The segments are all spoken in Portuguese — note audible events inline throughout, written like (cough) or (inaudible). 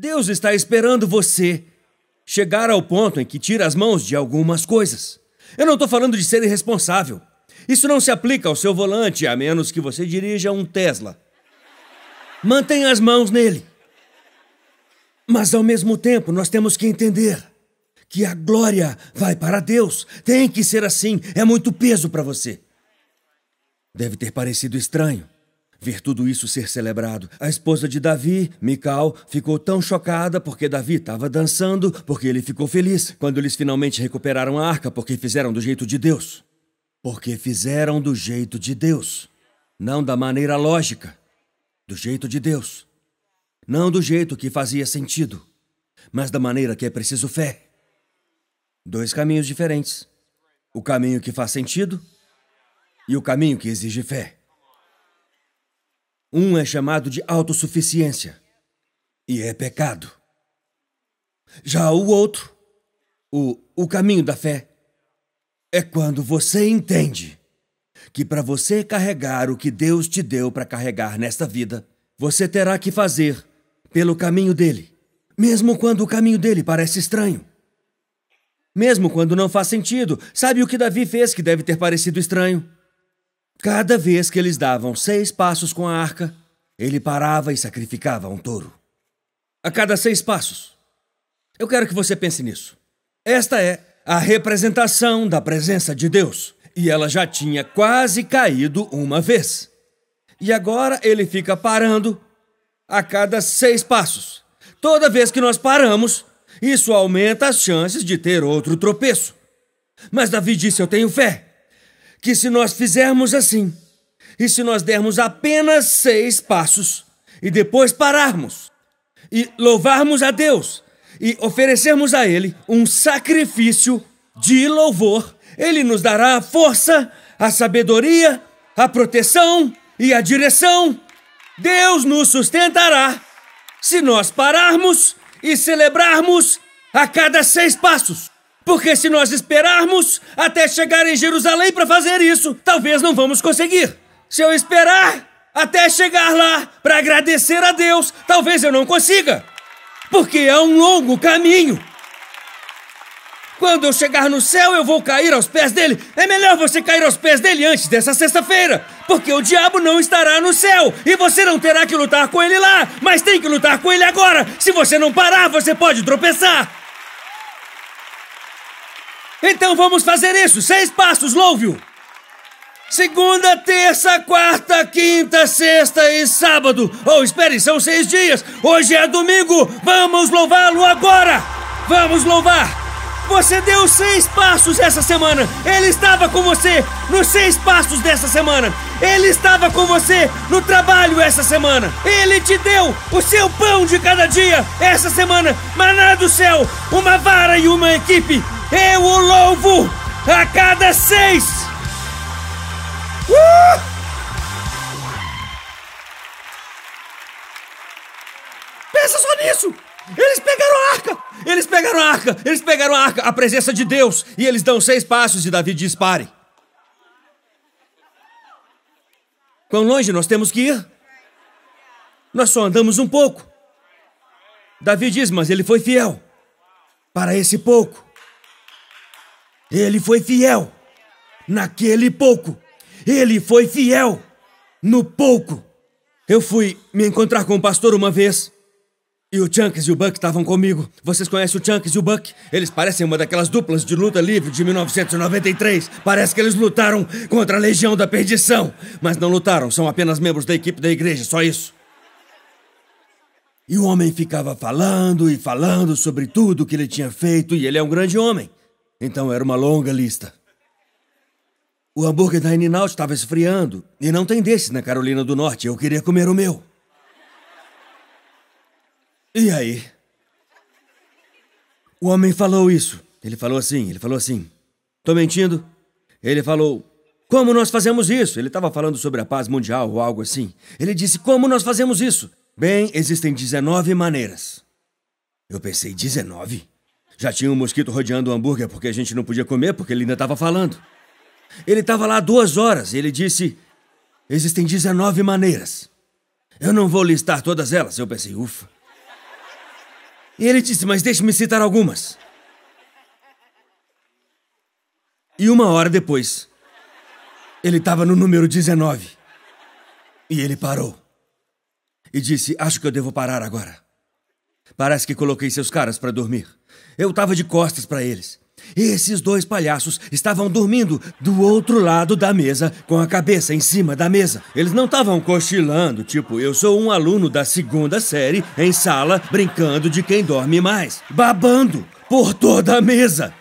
Deus está esperando você chegar ao ponto em que tira as mãos de algumas coisas. Eu não estou falando de ser irresponsável. Isso não se aplica ao seu volante, a menos que você dirija um Tesla. Mantenha as mãos nele. Mas ao mesmo tempo, nós temos que entender que a glória vai para Deus. Tem que ser assim, é muito peso para você. Deve ter parecido estranho ver tudo isso ser celebrado. A esposa de Davi, Mical, ficou tão chocada porque Davi estava dançando, porque ele ficou feliz quando eles finalmente recuperaram a arca, porque fizeram do jeito de Deus. Porque fizeram do jeito de Deus, não da maneira lógica, do jeito de Deus. Não do jeito que fazia sentido, mas da maneira que é preciso fé. Dois caminhos diferentes: o caminho que faz sentido e o caminho que exige fé. Um é chamado de autossuficiência e é pecado. Já o outro, o, o caminho da fé, é quando você entende que para você carregar o que Deus te deu para carregar nesta vida, você terá que fazer pelo caminho dele, mesmo quando o caminho dele parece estranho. Mesmo quando não faz sentido, sabe o que Davi fez que deve ter parecido estranho? Cada vez que eles davam seis passos com a arca, ele parava e sacrificava um touro. A cada seis passos. Eu quero que você pense nisso. Esta é a representação da presença de Deus. E ela já tinha quase caído uma vez. E agora ele fica parando a cada seis passos. Toda vez que nós paramos, isso aumenta as chances de ter outro tropeço. Mas Davi disse: Eu tenho fé que se nós fizermos assim, e se nós dermos apenas seis passos, e depois pararmos, e louvarmos a Deus, e oferecermos a Ele um sacrifício de louvor, Ele nos dará a força, a sabedoria, a proteção e a direção. Deus nos sustentará se nós pararmos e celebrarmos a cada seis passos. Porque se nós esperarmos até chegar em Jerusalém para fazer isso, talvez não vamos conseguir. Se eu esperar até chegar lá para agradecer a Deus, talvez eu não consiga. Porque é um longo caminho. Quando eu chegar no céu, eu vou cair aos pés dele. É melhor você cair aos pés dele antes dessa sexta-feira, porque o diabo não estará no céu e você não terá que lutar com ele lá, mas tem que lutar com ele agora. Se você não parar, você pode tropeçar. Então vamos fazer isso. Seis passos, Louvio! Segunda, terça, quarta, quinta, sexta e sábado. Oh, espere, são seis dias. Hoje é domingo. Vamos louvá-lo agora. Vamos louvar. Você deu seis passos essa semana. Ele estava com você nos seis passos dessa semana. Ele estava com você no trabalho essa semana. Ele te deu o seu pão de cada dia essa semana. Maná do céu, uma vara e uma equipe eu o louvo a cada seis! Uh! Pensa só nisso! Eles pegaram a arca! Eles pegaram a arca! Eles pegaram a arca! A presença de Deus! E eles dão seis passos e Davi diz: pare. Quão longe nós temos que ir? Nós só andamos um pouco. Davi diz, mas ele foi fiel para esse pouco. Ele foi fiel naquele pouco. Ele foi fiel no pouco. Eu fui me encontrar com o pastor uma vez. E o Chunks e o Buck estavam comigo. Vocês conhecem o Chunks e o Buck? Eles parecem uma daquelas duplas de luta livre de 1993. Parece que eles lutaram contra a Legião da Perdição. Mas não lutaram, são apenas membros da equipe da igreja, só isso. E o homem ficava falando e falando sobre tudo que ele tinha feito, e ele é um grande homem. Então era uma longa lista. O hambúrguer da Ininal estava esfriando e não tem desses na Carolina do Norte. Eu queria comer o meu. E aí? O homem falou isso. Ele falou assim, ele falou assim. Tô mentindo? Ele falou: Como nós fazemos isso? Ele estava falando sobre a paz mundial ou algo assim. Ele disse: Como nós fazemos isso? Bem, existem 19 maneiras. Eu pensei: 19? Já tinha um mosquito rodeando o hambúrguer porque a gente não podia comer, porque ele ainda estava falando. Ele estava lá duas horas e ele disse: Existem 19 maneiras. Eu não vou listar todas elas. Eu pensei, ufa. E ele disse: Mas deixe-me citar algumas. E uma hora depois, ele estava no número 19. E ele parou. E disse: Acho que eu devo parar agora. Parece que coloquei seus caras para dormir. Eu tava de costas para eles. Esses dois palhaços estavam dormindo do outro lado da mesa, com a cabeça em cima da mesa. Eles não estavam cochilando, tipo, eu sou um aluno da segunda série em sala brincando de quem dorme mais, babando por toda a mesa.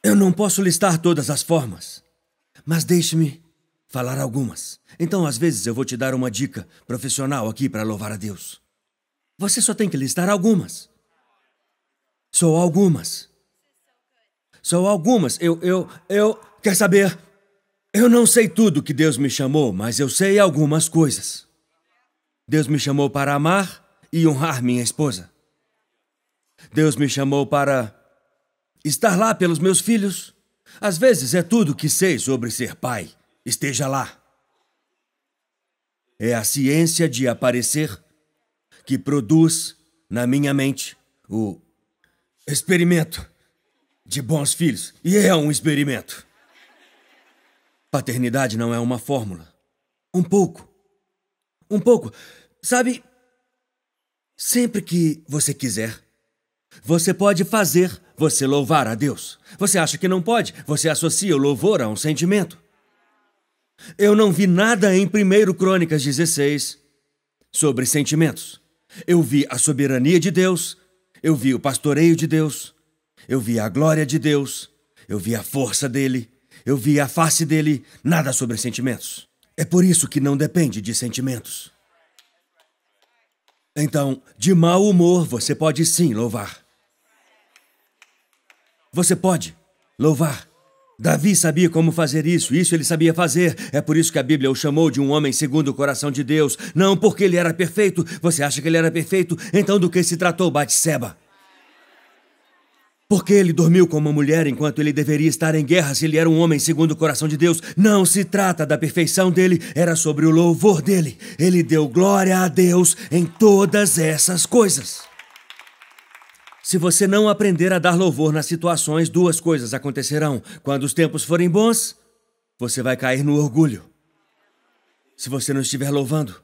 Eu não posso listar todas as formas, mas deixe-me falar algumas. Então, às vezes, eu vou te dar uma dica profissional aqui para louvar a Deus. Você só tem que listar algumas. Só algumas. Só algumas. Eu, eu, eu. Quer saber? Eu não sei tudo que Deus me chamou, mas eu sei algumas coisas. Deus me chamou para amar e honrar minha esposa. Deus me chamou para estar lá pelos meus filhos. Às vezes é tudo que sei sobre ser pai esteja lá. É a ciência de aparecer que produz na minha mente o experimento de bons filhos. E é um experimento. Paternidade não é uma fórmula. Um pouco. Um pouco. Sabe, sempre que você quiser, você pode fazer você louvar a Deus. Você acha que não pode? Você associa o louvor a um sentimento. Eu não vi nada em 1 Crônicas 16 sobre sentimentos. Eu vi a soberania de Deus, eu vi o pastoreio de Deus, eu vi a glória de Deus, eu vi a força dele, eu vi a face dele, nada sobre sentimentos. É por isso que não depende de sentimentos. Então, de mau humor, você pode sim louvar. Você pode louvar. Davi sabia como fazer isso, isso ele sabia fazer. É por isso que a Bíblia o chamou de um homem segundo o coração de Deus. Não porque ele era perfeito. Você acha que ele era perfeito? Então do que se tratou Batseba? Porque ele dormiu com uma mulher enquanto ele deveria estar em guerra se ele era um homem segundo o coração de Deus. Não se trata da perfeição dele, era sobre o louvor dele. Ele deu glória a Deus em todas essas coisas. Se você não aprender a dar louvor nas situações, duas coisas acontecerão. Quando os tempos forem bons, você vai cair no orgulho. Se você não estiver louvando.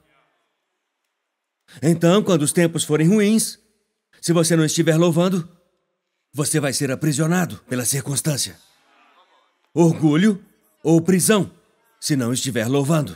Então, quando os tempos forem ruins, se você não estiver louvando, você vai ser aprisionado pela circunstância. Orgulho ou prisão, se não estiver louvando.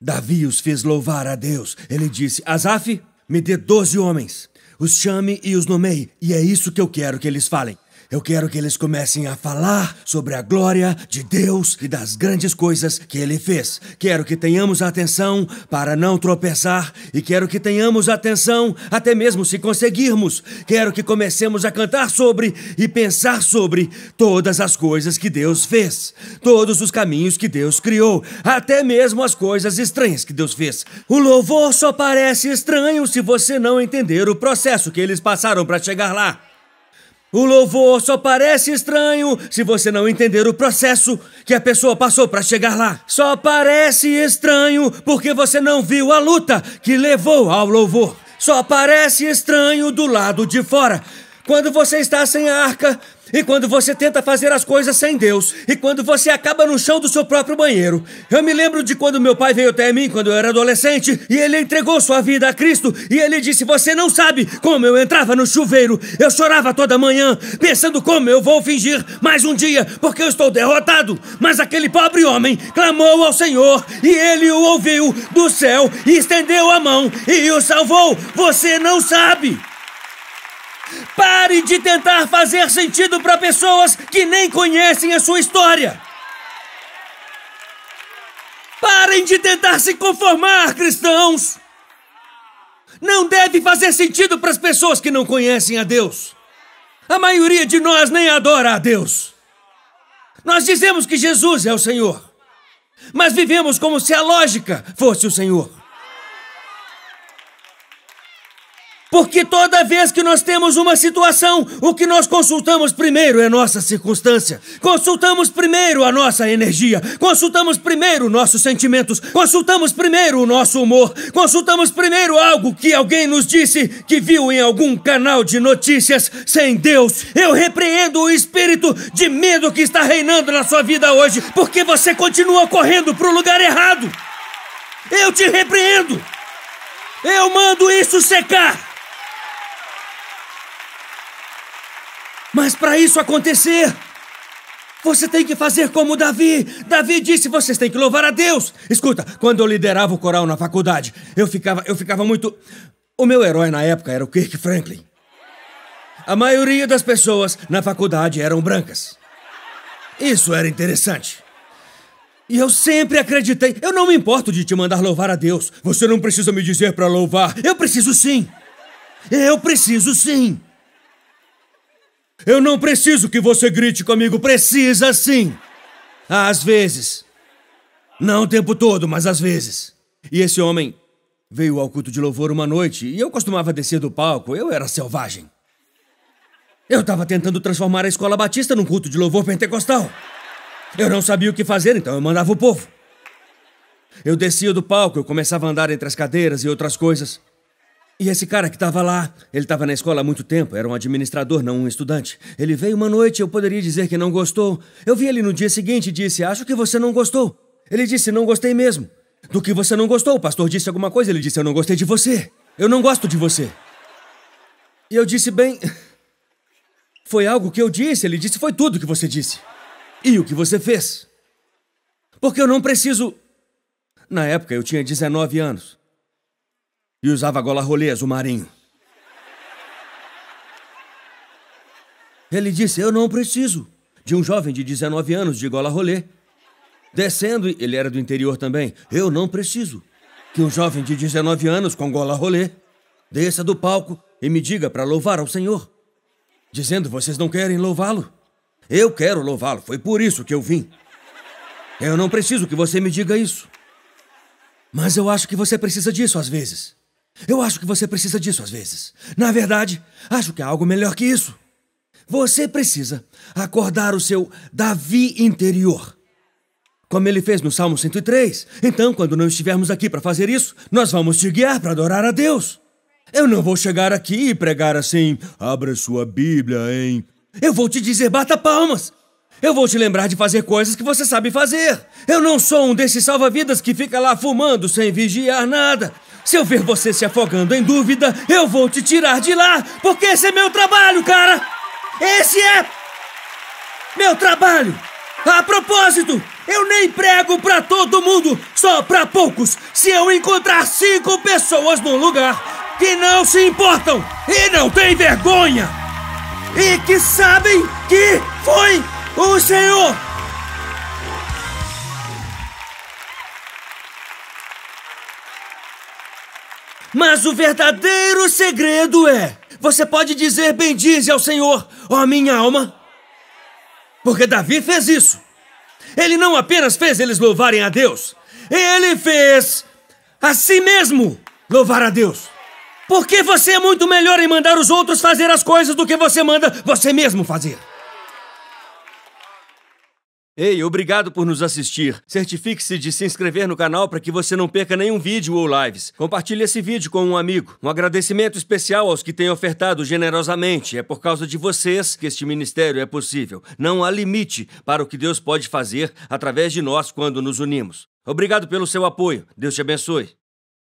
Davi os fez louvar a Deus. Ele disse: Asaf, me dê doze homens os chame e os nomeie, e é isso que eu quero que eles falem. Eu quero que eles comecem a falar sobre a glória de Deus e das grandes coisas que ele fez. Quero que tenhamos atenção para não tropeçar e quero que tenhamos atenção até mesmo se conseguirmos. Quero que comecemos a cantar sobre e pensar sobre todas as coisas que Deus fez, todos os caminhos que Deus criou, até mesmo as coisas estranhas que Deus fez. O louvor só parece estranho se você não entender o processo que eles passaram para chegar lá. O louvor só parece estranho se você não entender o processo que a pessoa passou para chegar lá. Só parece estranho porque você não viu a luta que levou ao louvor. Só parece estranho do lado de fora quando você está sem a arca, e quando você tenta fazer as coisas sem Deus, e quando você acaba no chão do seu próprio banheiro. Eu me lembro de quando meu pai veio até mim quando eu era adolescente, e ele entregou sua vida a Cristo, e ele disse: Você não sabe como eu entrava no chuveiro. Eu chorava toda manhã, pensando como eu vou fingir mais um dia, porque eu estou derrotado. Mas aquele pobre homem clamou ao Senhor, e ele o ouviu do céu, e estendeu a mão e o salvou. Você não sabe. Pare de tentar fazer sentido para pessoas que nem conhecem a sua história. Parem de tentar se conformar, cristãos. Não deve fazer sentido para as pessoas que não conhecem a Deus. A maioria de nós nem adora a Deus. Nós dizemos que Jesus é o Senhor, mas vivemos como se a lógica fosse o Senhor. Porque toda vez que nós temos uma situação, o que nós consultamos primeiro é nossa circunstância. Consultamos primeiro a nossa energia. Consultamos primeiro nossos sentimentos. Consultamos primeiro o nosso humor. Consultamos primeiro algo que alguém nos disse que viu em algum canal de notícias sem Deus. Eu repreendo o espírito de medo que está reinando na sua vida hoje, porque você continua correndo para o lugar errado. Eu te repreendo. Eu mando isso secar. Mas para isso acontecer, você tem que fazer como Davi. Davi disse: vocês têm que louvar a Deus. Escuta, quando eu liderava o coral na faculdade, eu ficava, eu ficava muito. O meu herói na época era o Kirk Franklin. A maioria das pessoas na faculdade eram brancas. Isso era interessante. E eu sempre acreditei. Eu não me importo de te mandar louvar a Deus. Você não precisa me dizer para louvar. Eu preciso sim. Eu preciso sim. Eu não preciso que você grite comigo, precisa sim! Às vezes. Não o tempo todo, mas às vezes. E esse homem veio ao culto de louvor uma noite e eu costumava descer do palco, eu era selvagem. Eu estava tentando transformar a escola batista num culto de louvor pentecostal. Eu não sabia o que fazer, então eu mandava o povo. Eu descia do palco, eu começava a andar entre as cadeiras e outras coisas. E esse cara que estava lá, ele estava na escola há muito tempo, era um administrador, não um estudante. Ele veio uma noite, eu poderia dizer que não gostou. Eu vi ele no dia seguinte e disse: Acho que você não gostou. Ele disse: Não gostei mesmo. Do que você não gostou? O pastor disse alguma coisa, ele disse: Eu não gostei de você. Eu não gosto de você. E eu disse: Bem. (laughs) Foi algo que eu disse, ele disse: Foi tudo que você disse. E o que você fez. Porque eu não preciso. Na época eu tinha 19 anos. E usava gola rolê, o marinho. Ele disse: Eu não preciso de um jovem de 19 anos de gola rolê. Descendo, ele era do interior também. Eu não preciso que um jovem de 19 anos com gola rolê desça do palco e me diga para louvar ao Senhor, dizendo: Vocês não querem louvá-lo? Eu quero louvá-lo, foi por isso que eu vim. Eu não preciso que você me diga isso. Mas eu acho que você precisa disso às vezes. Eu acho que você precisa disso às vezes. Na verdade, acho que há é algo melhor que isso. Você precisa acordar o seu Davi interior. Como ele fez no Salmo 103. Então, quando não estivermos aqui para fazer isso, nós vamos te guiar para adorar a Deus. Eu não vou chegar aqui e pregar assim: abra sua Bíblia, hein? Eu vou te dizer: bata palmas. Eu vou te lembrar de fazer coisas que você sabe fazer. Eu não sou um desses salva-vidas que fica lá fumando sem vigiar nada. Se eu ver você se afogando em dúvida, eu vou te tirar de lá, porque esse é meu trabalho, cara! Esse é. meu trabalho! A propósito, eu nem prego pra todo mundo, só pra poucos. Se eu encontrar cinco pessoas no lugar que não se importam e não têm vergonha e que sabem que foi o Senhor Mas o verdadeiro segredo é: você pode dizer bendize ao Senhor, ó minha alma. Porque Davi fez isso. Ele não apenas fez eles louvarem a Deus, ele fez a si mesmo louvar a Deus. Porque você é muito melhor em mandar os outros fazer as coisas do que você manda você mesmo fazer. Ei, obrigado por nos assistir. Certifique-se de se inscrever no canal para que você não perca nenhum vídeo ou lives. Compartilhe esse vídeo com um amigo. Um agradecimento especial aos que têm ofertado generosamente. É por causa de vocês que este ministério é possível. Não há limite para o que Deus pode fazer através de nós quando nos unimos. Obrigado pelo seu apoio. Deus te abençoe.